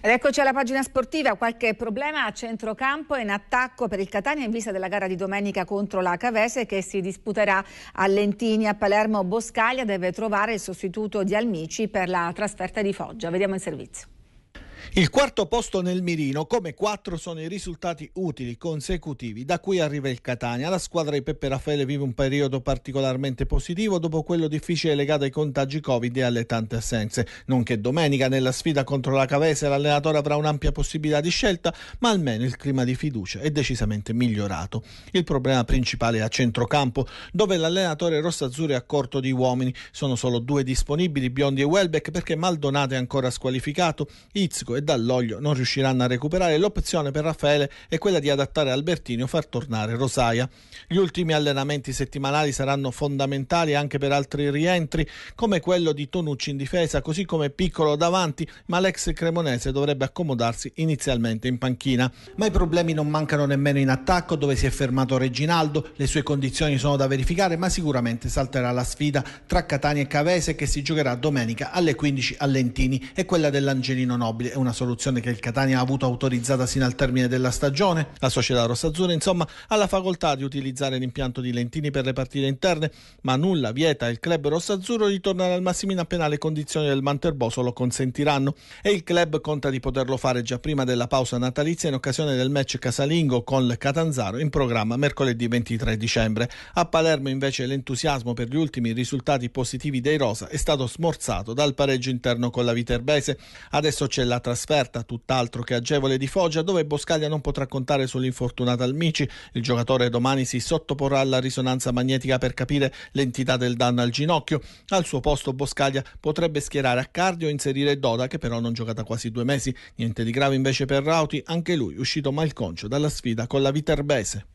Ed eccoci alla pagina sportiva, qualche problema a centrocampo e in attacco per il Catania in vista della gara di domenica contro la Cavese che si disputerà a Lentini a Palermo. Boscaglia deve trovare il sostituto di Almici per la trasferta di Foggia. Vediamo il servizio. Il quarto posto nel mirino, come quattro sono i risultati utili consecutivi da cui arriva il Catania. La squadra di Peppe Raffaele vive un periodo particolarmente positivo dopo quello difficile legato ai contagi Covid e alle tante assenze. Nonché domenica nella sfida contro la Cavese l'allenatore avrà un'ampia possibilità di scelta, ma almeno il clima di fiducia è decisamente migliorato. Il problema principale è a centrocampo, dove l'allenatore rossazzurro è a corto di uomini. Sono solo due disponibili, Biondi e Welbeck, perché Maldonato è ancora squalificato, Itzco e dall'olio non riusciranno a recuperare, l'opzione per Raffaele è quella di adattare Albertini o far tornare Rosaia. Gli ultimi allenamenti settimanali saranno fondamentali anche per altri rientri, come quello di Tonucci in difesa, così come Piccolo davanti, ma l'ex cremonese dovrebbe accomodarsi inizialmente in panchina. Ma i problemi non mancano nemmeno in attacco, dove si è fermato Reginaldo, le sue condizioni sono da verificare, ma sicuramente salterà la sfida tra Catania e Cavese che si giocherà domenica alle 15 a Lentini e quella dell'Angelino Nobile. È una una soluzione che il Catania ha avuto autorizzata sino al termine della stagione. La società rossazzurra, insomma, ha la facoltà di utilizzare l'impianto di Lentini per le partite interne, ma nulla vieta il club rossazzurro di tornare al Massimino appena le condizioni del Manterboso lo consentiranno e il club conta di poterlo fare già prima della pausa natalizia in occasione del match casalingo con il Catanzaro in programma mercoledì 23 dicembre. A Palermo invece l'entusiasmo per gli ultimi risultati positivi dei Rosa è stato smorzato dal pareggio interno con la Viterbese. Adesso c'è la trasferta trasferta tutt'altro che agevole di Foggia dove Boscaglia non potrà contare sull'infortunata Almici. Il giocatore domani si sottoporrà alla risonanza magnetica per capire l'entità del danno al ginocchio. Al suo posto Boscaglia potrebbe schierare a cardio e inserire Doda che però non gioca da quasi due mesi. Niente di grave invece per Rauti, anche lui uscito malconcio dalla sfida con la Viterbese.